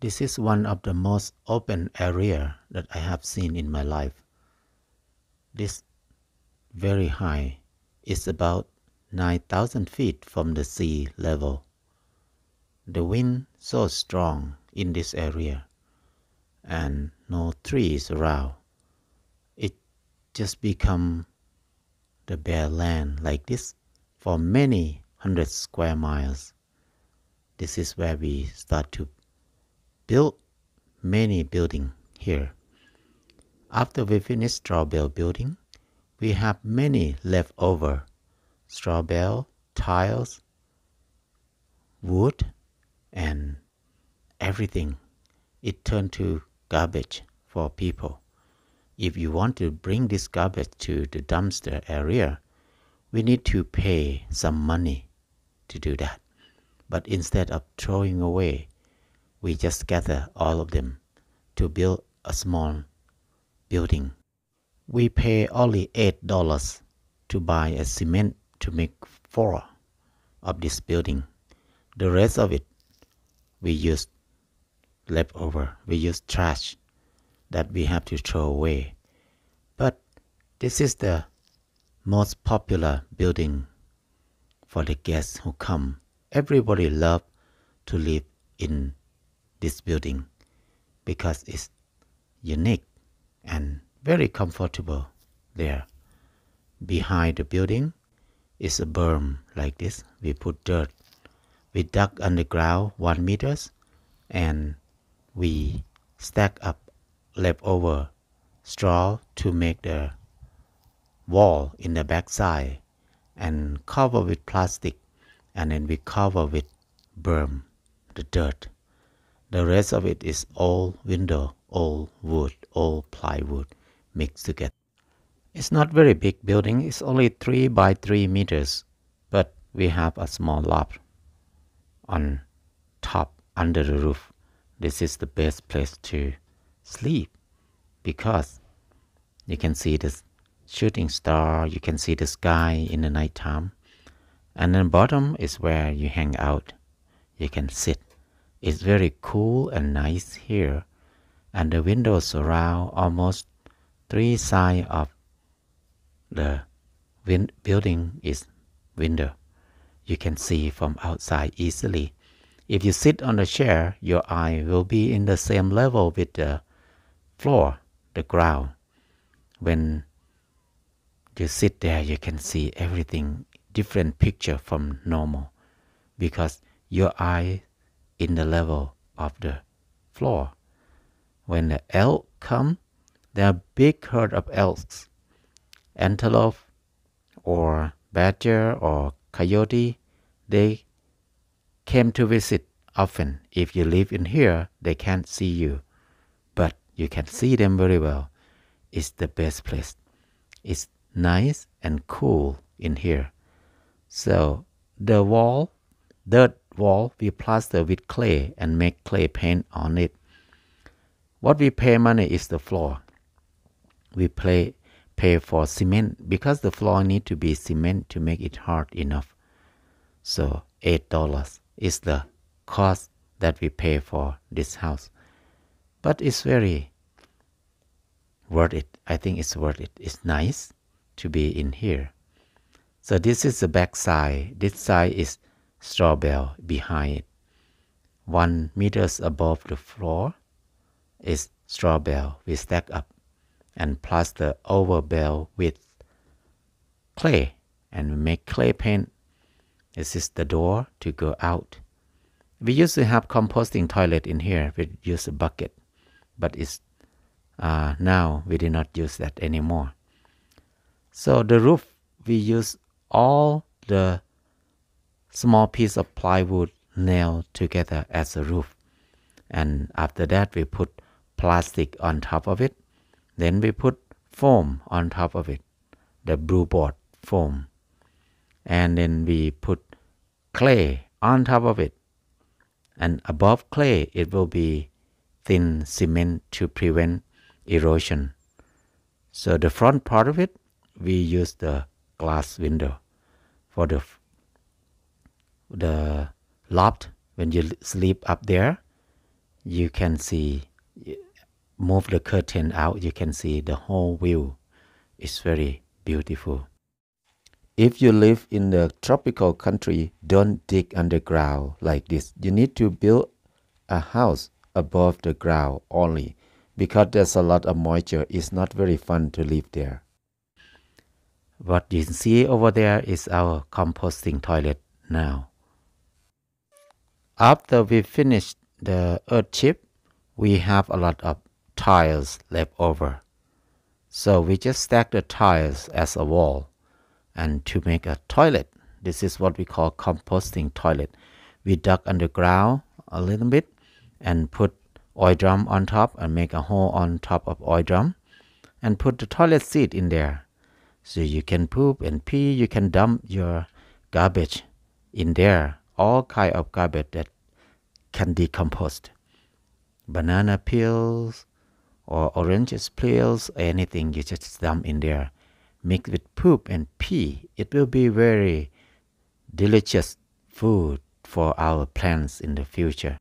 This is one of the most open area that I have seen in my life. This very high is about 9,000 feet from the sea level. The wind so strong in this area and no trees around. It just become the bare land like this for many hundred square miles. This is where we start to built many building here. After we finish straw bale building, we have many leftover straw bale, tiles, wood, and everything. It turned to garbage for people. If you want to bring this garbage to the dumpster area, we need to pay some money to do that. But instead of throwing away we just gather all of them to build a small building. We pay only $8 to buy a cement to make four of this building. The rest of it we use leftover, we use trash that we have to throw away. But this is the most popular building for the guests who come. Everybody love to live in this building because it's unique and very comfortable there. Behind the building is a berm like this. We put dirt. We dug underground one meters and we stack up leftover straw to make the wall in the backside and cover with plastic and then we cover with berm the dirt the rest of it is all window, all wood, all plywood mixed together. It's not very big building, it's only 3 by 3 meters, but we have a small loft on top under the roof. This is the best place to sleep because you can see the shooting star, you can see the sky in the nighttime. And then bottom is where you hang out. You can sit it's very cool and nice here, and the windows around almost three sides of the win- building is window. You can see from outside easily. If you sit on the chair, your eye will be in the same level with the floor, the ground. When you sit there, you can see everything different picture from normal because your eye in the level of the floor. When the elk come, there are big herd of elks, antelope or badger or coyote. They came to visit often. If you live in here, they can't see you, but you can see them very well. It's the best place. It's nice and cool in here. So the wall, dirt wall we plaster with clay and make clay paint on it. What we pay money is the floor. We pay pay for cement because the floor need to be cement to make it hard enough. So eight dollars is the cost that we pay for this house. But it's very worth it. I think it's worth it. It's nice to be in here. So this is the back side. This side is straw bale behind it. One meters above the floor is straw bale we stack up and plaster over bale with clay and we make clay paint. This is the door to go out. We used to have composting toilet in here. We use a bucket, but it's uh, now we did not use that anymore. So the roof we use all the small piece of plywood nailed together as a roof. And after that, we put plastic on top of it. Then we put foam on top of it, the blue board foam. And then we put clay on top of it. And above clay, it will be thin cement to prevent erosion. So the front part of it, we use the glass window. For the the loft when you sleep up there you can see move the curtain out you can see the whole view it's very beautiful if you live in the tropical country don't dig underground like this you need to build a house above the ground only because there's a lot of moisture it's not very fun to live there what you see over there is our composting toilet now after we finish the earth chip, we have a lot of tiles left over. So we just stack the tiles as a wall and to make a toilet. This is what we call composting toilet. We dug underground a little bit and put oil drum on top and make a hole on top of oil drum and put the toilet seat in there. So you can poop and pee, you can dump your garbage in there all kind of garbage that can decompose. Banana peels or oranges peels, anything you just dump in there. Mix with poop and pee. It will be very delicious food for our plants in the future.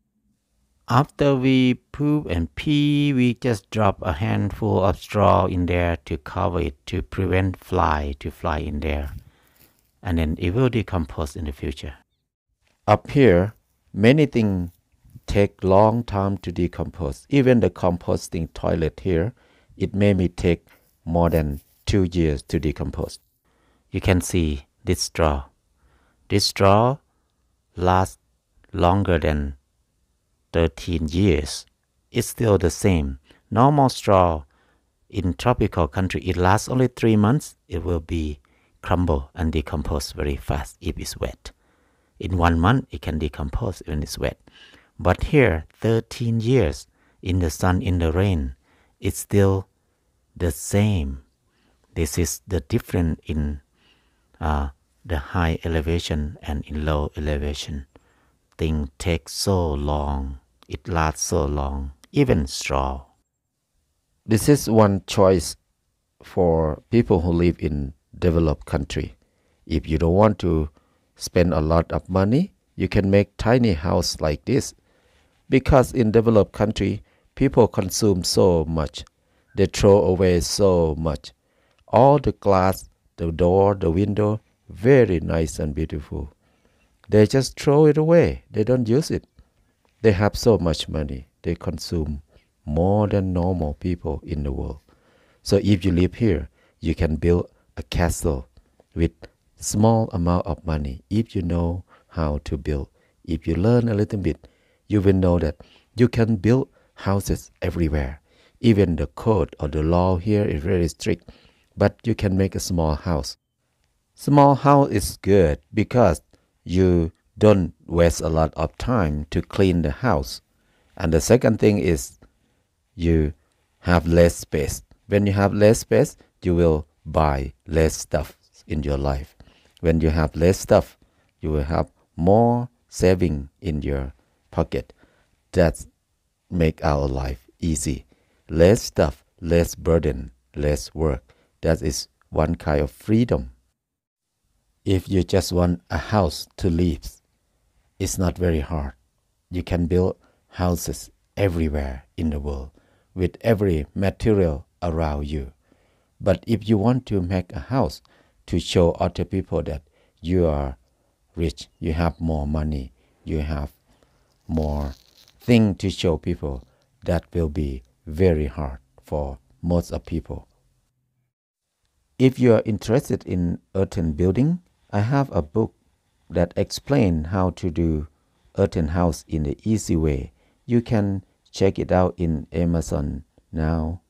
After we poop and pee, we just drop a handful of straw in there to cover it to prevent fly to fly in there. And then it will decompose in the future. Up here, many things take long time to decompose. Even the composting toilet here, it me take more than two years to decompose. You can see this straw. This straw lasts longer than 13 years. It's still the same. Normal straw in tropical country, it lasts only three months. It will be crumble and decompose very fast if it's wet in one month it can decompose when it's wet but here 13 years in the sun in the rain it's still the same this is the difference in uh, the high elevation and in low elevation thing takes so long it lasts so long even straw this is one choice for people who live in developed country if you don't want to spend a lot of money, you can make tiny house like this. Because in developed country, people consume so much. They throw away so much. All the glass, the door, the window, very nice and beautiful. They just throw it away. They don't use it. They have so much money. They consume more than normal people in the world. So if you live here, you can build a castle with small amount of money if you know how to build. If you learn a little bit, you will know that you can build houses everywhere. Even the code or the law here is very strict, but you can make a small house. Small house is good because you don't waste a lot of time to clean the house. And the second thing is you have less space. When you have less space, you will buy less stuff in your life. When you have less stuff, you will have more saving in your pocket. That make our life easy. Less stuff, less burden, less work. That is one kind of freedom. If you just want a house to live, it's not very hard. You can build houses everywhere in the world with every material around you. But if you want to make a house to show other people that you are rich, you have more money, you have more thing to show people that will be very hard for most of people. If you are interested in earthen building, I have a book that explains how to do earthen house in the easy way. You can check it out in Amazon now.